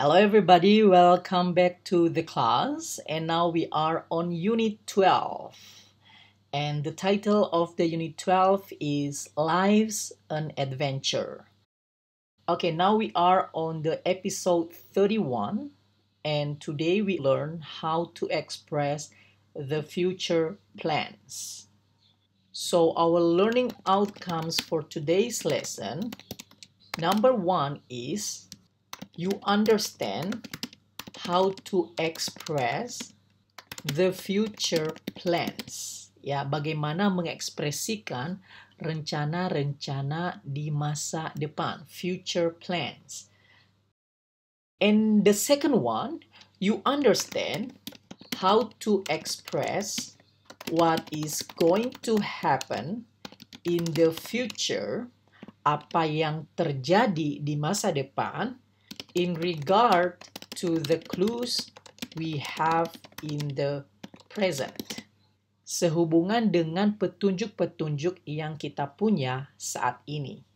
Hello everybody, welcome back to the class and now we are on unit 12 and the title of the unit 12 is Lives an Adventure. Okay, now we are on the episode 31 and today we learn how to express the future plans. So our learning outcomes for today's lesson, number one is you understand how to express the future plans. Ya, bagaimana mengekspresikan rencana-rencana di masa depan, future plans. And the second one, you understand how to express what is going to happen in the future, apa yang terjadi di masa depan in regard to the clues we have in the present. Sehubungan dengan petunjuk-petunjuk yang kita punya saat ini.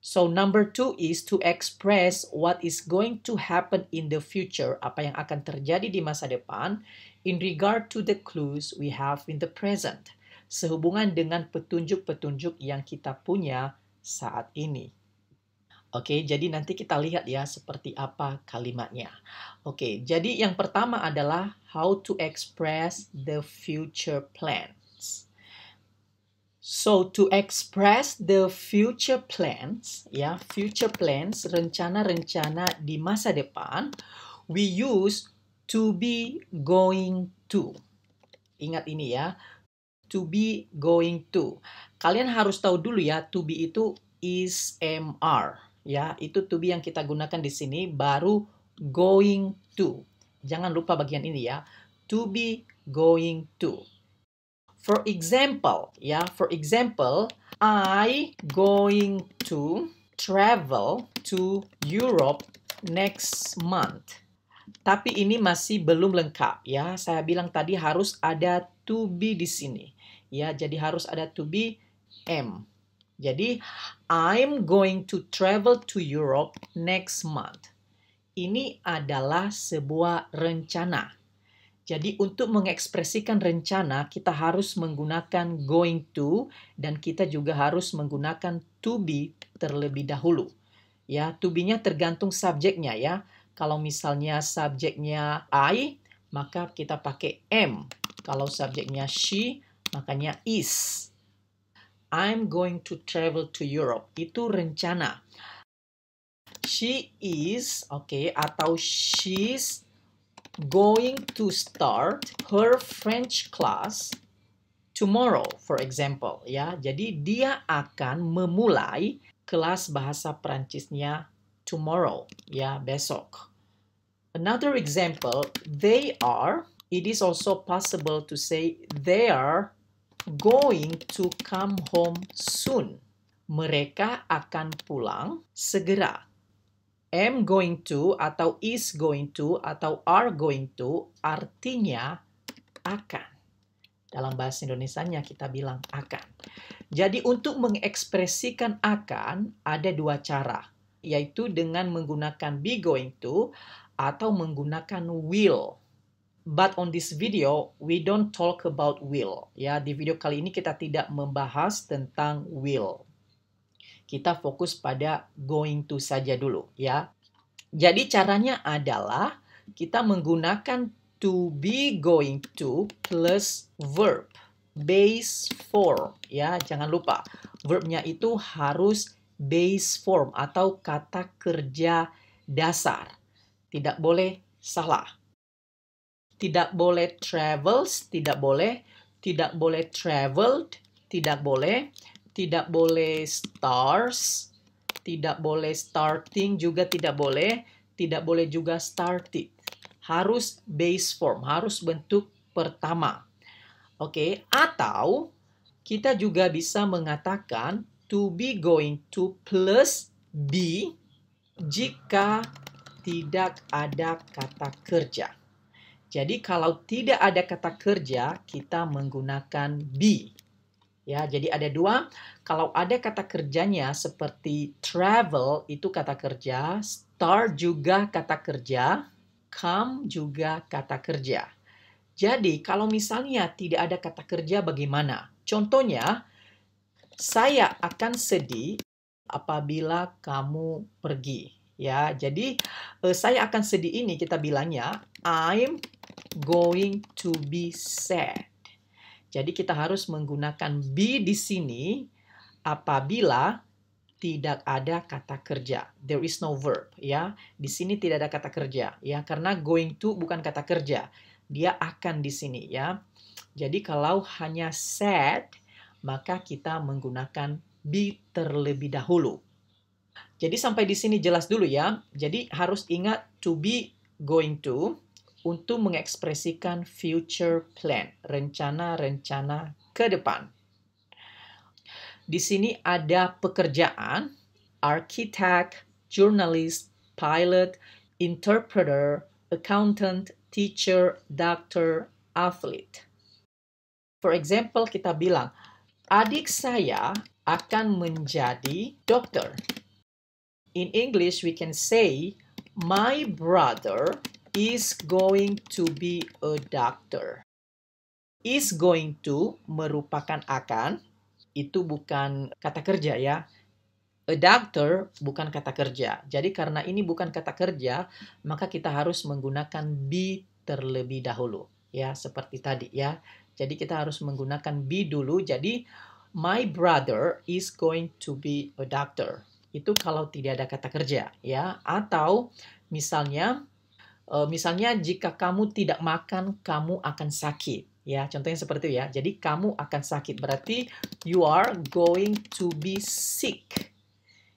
So number two is to express what is going to happen in the future, apa yang akan terjadi di masa depan, in regard to the clues we have in the present, sehubungan dengan petunjuk-petunjuk yang kita punya saat ini. Oke, jadi nanti kita lihat ya seperti apa kalimatnya. Oke, jadi yang pertama adalah how to express the future plans. So to express the future plans, ya, future plans, rencana-rencana di masa depan, we use to be going to. Ingat ini ya, to be going to. Kalian harus tahu dulu ya, to be itu is MR. Ya, itu to be yang kita gunakan di sini baru going to. Jangan lupa bagian ini ya. To be going to. For example, ya, for example, I going to travel to Europe next month. Tapi ini masih belum lengkap ya. Saya bilang tadi harus ada to be di sini. Ya, jadi harus ada to be M. Jadi, I'm going to travel to Europe next month. Ini adalah sebuah rencana. Jadi, untuk mengekspresikan rencana, kita harus menggunakan going to, dan kita juga harus menggunakan to be terlebih dahulu. Ya, to be-nya tergantung subjeknya ya. Kalau misalnya subjeknya I, maka kita pakai am. Kalau subjeknya she, makanya is. I'm going to travel to Europe. Itu rencana. She is, oke, okay, atau she's going to start her French class tomorrow, for example, ya. Jadi dia akan memulai kelas bahasa Perancisnya tomorrow, ya, besok. Another example, they are, it is also possible to say they are going to come home soon. Mereka akan pulang segera. Am going to atau is going to atau are going to artinya akan. Dalam bahasa Indonesia kita bilang akan. Jadi untuk mengekspresikan akan ada dua cara, yaitu dengan menggunakan be going to atau menggunakan will. But on this video, we don't talk about will. Ya, di video kali ini kita tidak membahas tentang will. Kita fokus pada going to saja dulu, ya. Jadi caranya adalah kita menggunakan to be going to plus verb base form, ya. Jangan lupa, verbnya itu harus base form atau kata kerja dasar. Tidak boleh salah tidak boleh travels, tidak boleh, tidak boleh traveled, tidak boleh, tidak boleh stars, tidak boleh starting juga tidak boleh, tidak boleh juga started. Harus base form, harus bentuk pertama. Oke, okay? atau kita juga bisa mengatakan to be going to plus be jika tidak ada kata kerja. Jadi kalau tidak ada kata kerja, kita menggunakan be. Ya, jadi ada dua. Kalau ada kata kerjanya seperti travel itu kata kerja, start juga kata kerja, come juga kata kerja. Jadi kalau misalnya tidak ada kata kerja bagaimana? Contohnya, saya akan sedih apabila kamu pergi. Ya, jadi uh, saya akan sedih ini kita bilangnya I'm going to be sad. Jadi kita harus menggunakan be di sini apabila tidak ada kata kerja. There is no verb ya. Di sini tidak ada kata kerja ya karena going to bukan kata kerja. Dia akan di sini ya. Jadi kalau hanya sad maka kita menggunakan be terlebih dahulu. Jadi sampai di sini jelas dulu ya. Jadi harus ingat to be going to untuk mengekspresikan future plan, rencana-rencana ke depan. Di sini ada pekerjaan, arsitek, jurnalis, pilot, interpreter, accountant, teacher, doctor, athlete. For example, kita bilang, adik saya akan menjadi dokter In English, we can say, My brother is going to be a doctor. Is going to merupakan akan, itu bukan kata kerja ya. A doctor bukan kata kerja. Jadi karena ini bukan kata kerja, maka kita harus menggunakan be terlebih dahulu. Ya, seperti tadi ya. Jadi kita harus menggunakan be dulu. Jadi my brother is going to be a doctor itu kalau tidak ada kata kerja ya atau misalnya eh, misalnya jika kamu tidak makan kamu akan sakit ya contohnya seperti itu ya jadi kamu akan sakit berarti you are going to be sick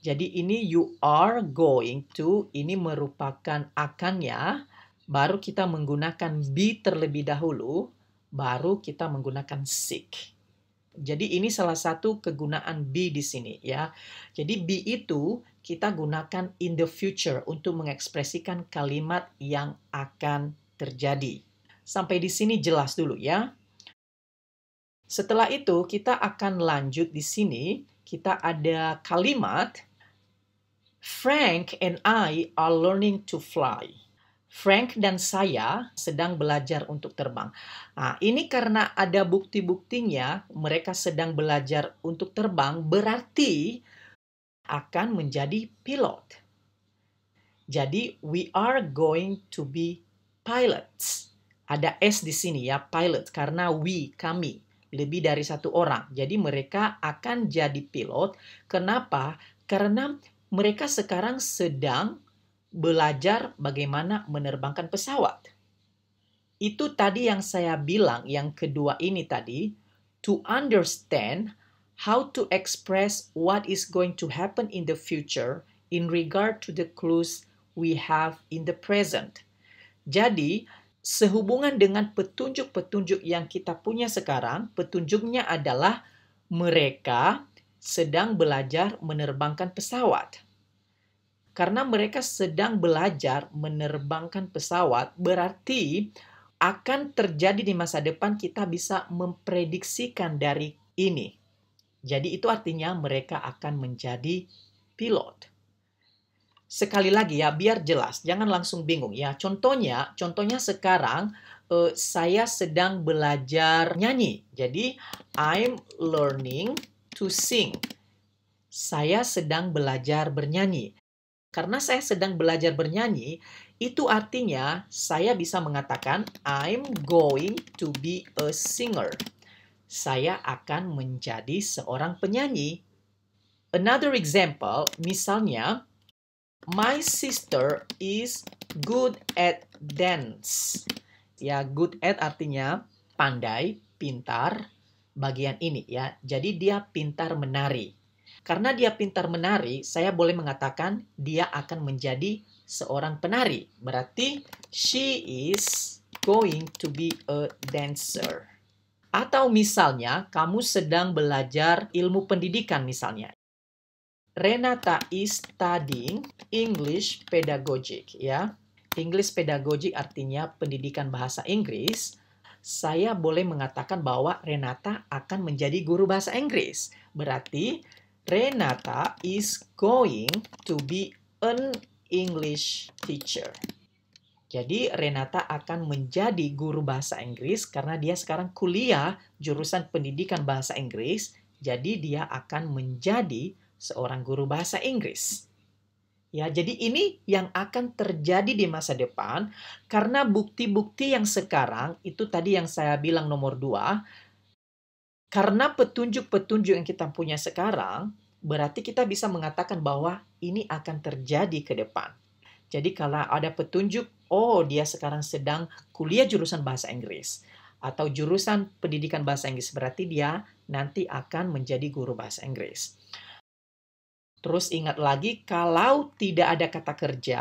jadi ini you are going to ini merupakan akan ya baru kita menggunakan be terlebih dahulu baru kita menggunakan sick jadi ini salah satu kegunaan be di sini ya. Jadi be itu kita gunakan in the future untuk mengekspresikan kalimat yang akan terjadi. Sampai di sini jelas dulu ya. Setelah itu kita akan lanjut di sini, kita ada kalimat Frank and I are learning to fly. Frank dan saya sedang belajar untuk terbang. Nah, ini karena ada bukti-buktinya mereka sedang belajar untuk terbang berarti akan menjadi pilot. Jadi we are going to be pilots. Ada S di sini ya, pilot karena we kami lebih dari satu orang. Jadi mereka akan jadi pilot. Kenapa? Karena mereka sekarang sedang belajar bagaimana menerbangkan pesawat. Itu tadi yang saya bilang, yang kedua ini tadi, to understand how to express what is going to happen in the future in regard to the clues we have in the present. Jadi, sehubungan dengan petunjuk-petunjuk yang kita punya sekarang, petunjuknya adalah mereka sedang belajar menerbangkan pesawat. Karena mereka sedang belajar menerbangkan pesawat, berarti akan terjadi di masa depan kita bisa memprediksikan dari ini. Jadi itu artinya mereka akan menjadi pilot. Sekali lagi ya, biar jelas, jangan langsung bingung ya. Contohnya, contohnya sekarang uh, saya sedang belajar nyanyi. Jadi I'm learning to sing. Saya sedang belajar bernyanyi. Karena saya sedang belajar bernyanyi, itu artinya saya bisa mengatakan I'm going to be a singer. Saya akan menjadi seorang penyanyi. Another example, misalnya My sister is good at dance. Ya, good at artinya pandai, pintar, bagian ini ya. Jadi dia pintar menari. Karena dia pintar menari, saya boleh mengatakan dia akan menjadi seorang penari. Berarti she is going to be a dancer. Atau misalnya kamu sedang belajar ilmu pendidikan misalnya. Renata is studying English pedagogic ya. English pedagogic artinya pendidikan bahasa Inggris saya boleh mengatakan bahwa Renata akan menjadi guru bahasa Inggris. Berarti Renata is going to be an English teacher. Jadi Renata akan menjadi guru bahasa Inggris karena dia sekarang kuliah jurusan pendidikan bahasa Inggris, jadi dia akan menjadi seorang guru bahasa Inggris. Ya, jadi ini yang akan terjadi di masa depan karena bukti-bukti yang sekarang itu tadi yang saya bilang nomor dua, karena petunjuk-petunjuk yang kita punya sekarang, berarti kita bisa mengatakan bahwa ini akan terjadi ke depan. Jadi kalau ada petunjuk, oh dia sekarang sedang kuliah jurusan bahasa Inggris atau jurusan pendidikan bahasa Inggris, berarti dia nanti akan menjadi guru bahasa Inggris. Terus ingat lagi kalau tidak ada kata kerja,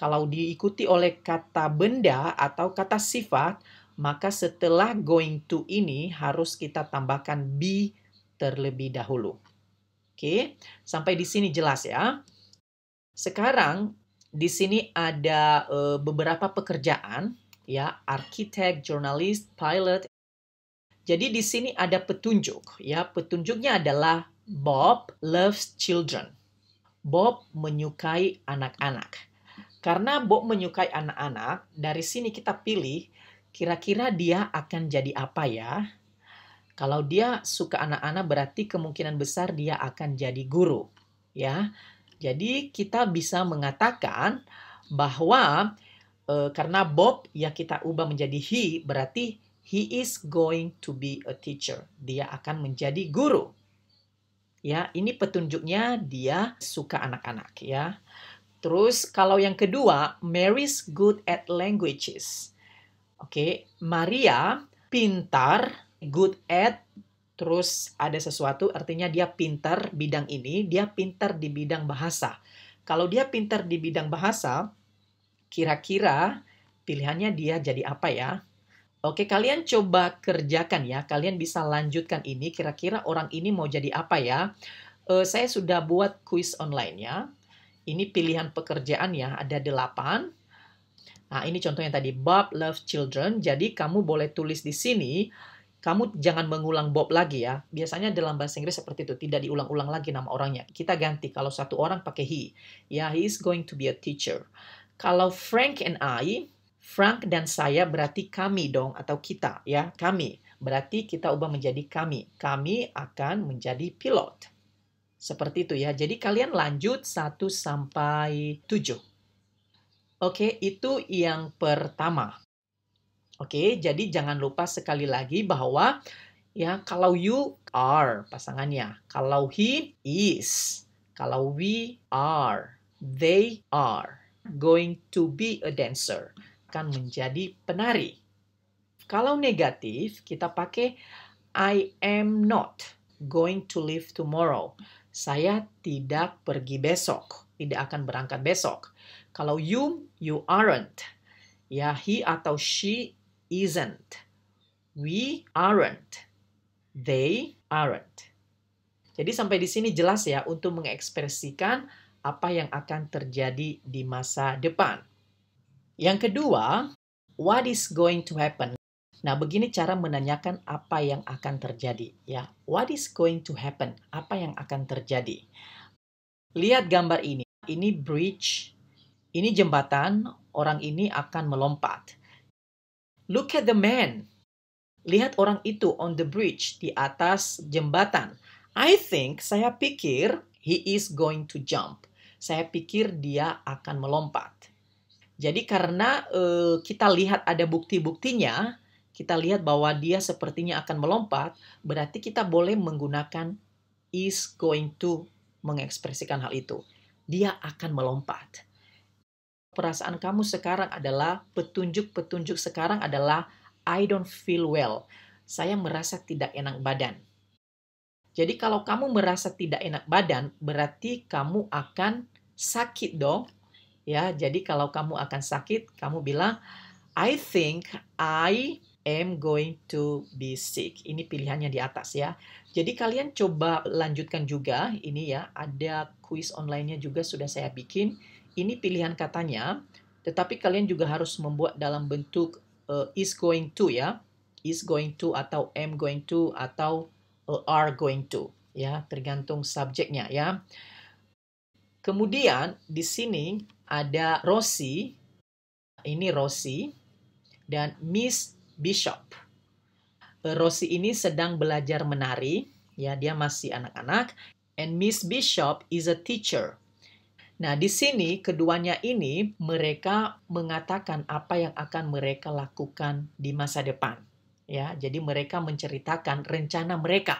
kalau diikuti oleh kata benda atau kata sifat, maka setelah going to ini harus kita tambahkan be terlebih dahulu. Oke, sampai di sini jelas ya. Sekarang di sini ada eh, beberapa pekerjaan ya, arsitek, jurnalis, pilot. Jadi di sini ada petunjuk ya. Petunjuknya adalah Bob loves children. Bob menyukai anak-anak. Karena Bob menyukai anak-anak, dari sini kita pilih kira-kira dia akan jadi apa ya? Kalau dia suka anak-anak berarti kemungkinan besar dia akan jadi guru, ya. Jadi kita bisa mengatakan bahwa e, karena Bob ya kita ubah menjadi he berarti he is going to be a teacher. Dia akan menjadi guru. Ya, ini petunjuknya dia suka anak-anak ya. Terus kalau yang kedua, Mary's good at languages. Oke, okay. Maria pintar good at terus ada sesuatu artinya dia pintar bidang ini, dia pintar di bidang bahasa. Kalau dia pintar di bidang bahasa, kira-kira pilihannya dia jadi apa ya? Oke, kalian coba kerjakan ya. Kalian bisa lanjutkan ini. Kira-kira orang ini mau jadi apa ya? Uh, saya sudah buat kuis online ya. Ini pilihan pekerjaan ya, ada delapan. Nah, ini contohnya tadi, Bob love children. Jadi, kamu boleh tulis di sini, kamu jangan mengulang Bob lagi ya. Biasanya dalam bahasa Inggris seperti itu, tidak diulang-ulang lagi nama orangnya. Kita ganti kalau satu orang pakai he. Ya, he is going to be a teacher. Kalau Frank and I, Frank dan saya berarti kami dong atau kita ya, kami. Berarti kita ubah menjadi kami. Kami akan menjadi pilot. Seperti itu ya. Jadi kalian lanjut 1 sampai 7. Oke, itu yang pertama. Oke, jadi jangan lupa sekali lagi bahwa ya kalau you are pasangannya, kalau he is, kalau we are, they are going to be a dancer, kan menjadi penari. Kalau negatif, kita pakai I am not going to leave tomorrow. Saya tidak pergi besok, tidak akan berangkat besok. Kalau you, you aren't. Ya, he atau she isn't. We aren't. They aren't. Jadi sampai di sini jelas ya untuk mengekspresikan apa yang akan terjadi di masa depan. Yang kedua, what is going to happen? Nah, begini cara menanyakan apa yang akan terjadi ya. What is going to happen? Apa yang akan terjadi? Lihat gambar ini. Ini bridge, ini jembatan, orang ini akan melompat. Look at the man. Lihat orang itu on the bridge, di atas jembatan. I think, saya pikir, he is going to jump. Saya pikir dia akan melompat. Jadi karena uh, kita lihat ada bukti-buktinya, kita lihat bahwa dia sepertinya akan melompat, berarti kita boleh menggunakan is going to mengekspresikan hal itu. Dia akan melompat perasaan kamu sekarang adalah petunjuk-petunjuk sekarang adalah I don't feel well. Saya merasa tidak enak badan. Jadi kalau kamu merasa tidak enak badan, berarti kamu akan sakit dong. Ya, jadi kalau kamu akan sakit, kamu bilang I think I am going to be sick. Ini pilihannya di atas ya. Jadi kalian coba lanjutkan juga ini ya, ada kuis online-nya juga sudah saya bikin ini pilihan katanya, tetapi kalian juga harus membuat dalam bentuk uh, is going to ya, is going to atau am going to atau uh, are going to ya, tergantung subjeknya ya. Kemudian di sini ada Rossi, ini Rossi dan Miss Bishop. Eh, Rossi ini sedang belajar menari, ya dia masih anak-anak. And Miss Bishop is a teacher. Nah, di sini keduanya ini mereka mengatakan apa yang akan mereka lakukan di masa depan. Ya, jadi mereka menceritakan rencana mereka.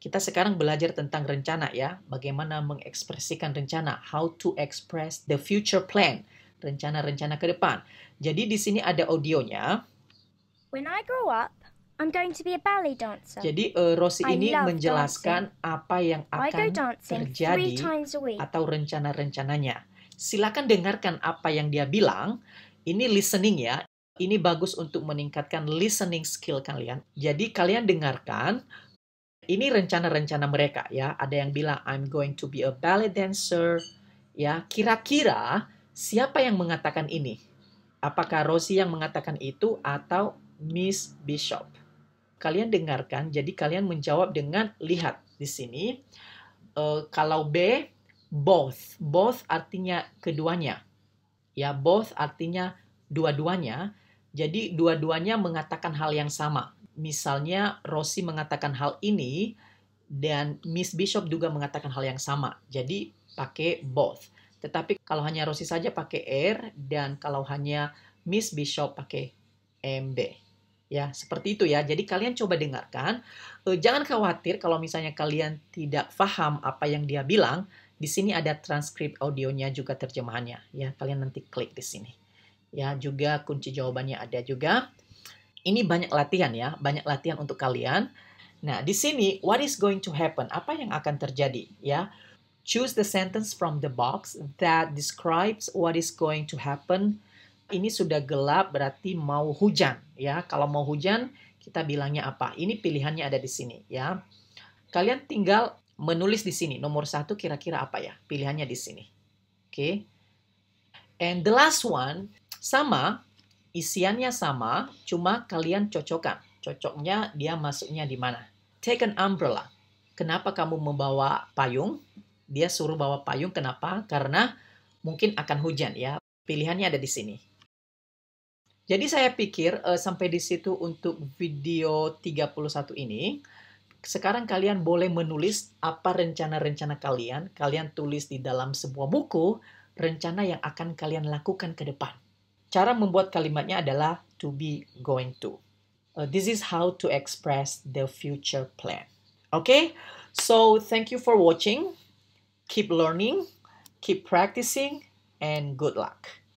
Kita sekarang belajar tentang rencana ya, bagaimana mengekspresikan rencana, how to express the future plan, rencana-rencana ke depan. Jadi di sini ada audionya. When I grow up, I'm going to be a ballet dancer. Jadi uh, eh, Rosie ini menjelaskan dancing. apa yang akan terjadi atau rencana-rencananya. Silakan dengarkan apa yang dia bilang. Ini listening ya. Ini bagus untuk meningkatkan listening skill kalian. Jadi kalian dengarkan ini rencana-rencana mereka ya. Ada yang bilang I'm going to be a ballet dancer. Ya, kira-kira siapa yang mengatakan ini? Apakah Rosie yang mengatakan itu atau Miss Bishop? Kalian dengarkan, jadi kalian menjawab dengan lihat di sini. Uh, kalau B, both. Both artinya keduanya. Ya, both artinya dua-duanya. Jadi dua-duanya mengatakan hal yang sama. Misalnya Rossi mengatakan hal ini dan Miss Bishop juga mengatakan hal yang sama. Jadi pakai both. Tetapi kalau hanya Rossi saja pakai R dan kalau hanya Miss Bishop pakai MB ya seperti itu ya jadi kalian coba dengarkan uh, jangan khawatir kalau misalnya kalian tidak paham apa yang dia bilang di sini ada transkrip audionya juga terjemahannya ya kalian nanti klik di sini ya juga kunci jawabannya ada juga ini banyak latihan ya banyak latihan untuk kalian nah di sini what is going to happen apa yang akan terjadi ya choose the sentence from the box that describes what is going to happen ini sudah gelap berarti mau hujan ya. Kalau mau hujan kita bilangnya apa? Ini pilihannya ada di sini ya. Kalian tinggal menulis di sini nomor satu kira-kira apa ya? Pilihannya di sini. Oke. Okay. And the last one sama isiannya sama, cuma kalian cocokkan. Cocoknya dia masuknya di mana? Take an umbrella. Kenapa kamu membawa payung? Dia suruh bawa payung kenapa? Karena mungkin akan hujan ya. Pilihannya ada di sini. Jadi saya pikir uh, sampai di situ untuk video 31 ini. Sekarang kalian boleh menulis apa rencana-rencana kalian. Kalian tulis di dalam sebuah buku rencana yang akan kalian lakukan ke depan. Cara membuat kalimatnya adalah to be going to. Uh, this is how to express the future plan. Okay? So thank you for watching. Keep learning, keep practicing, and good luck.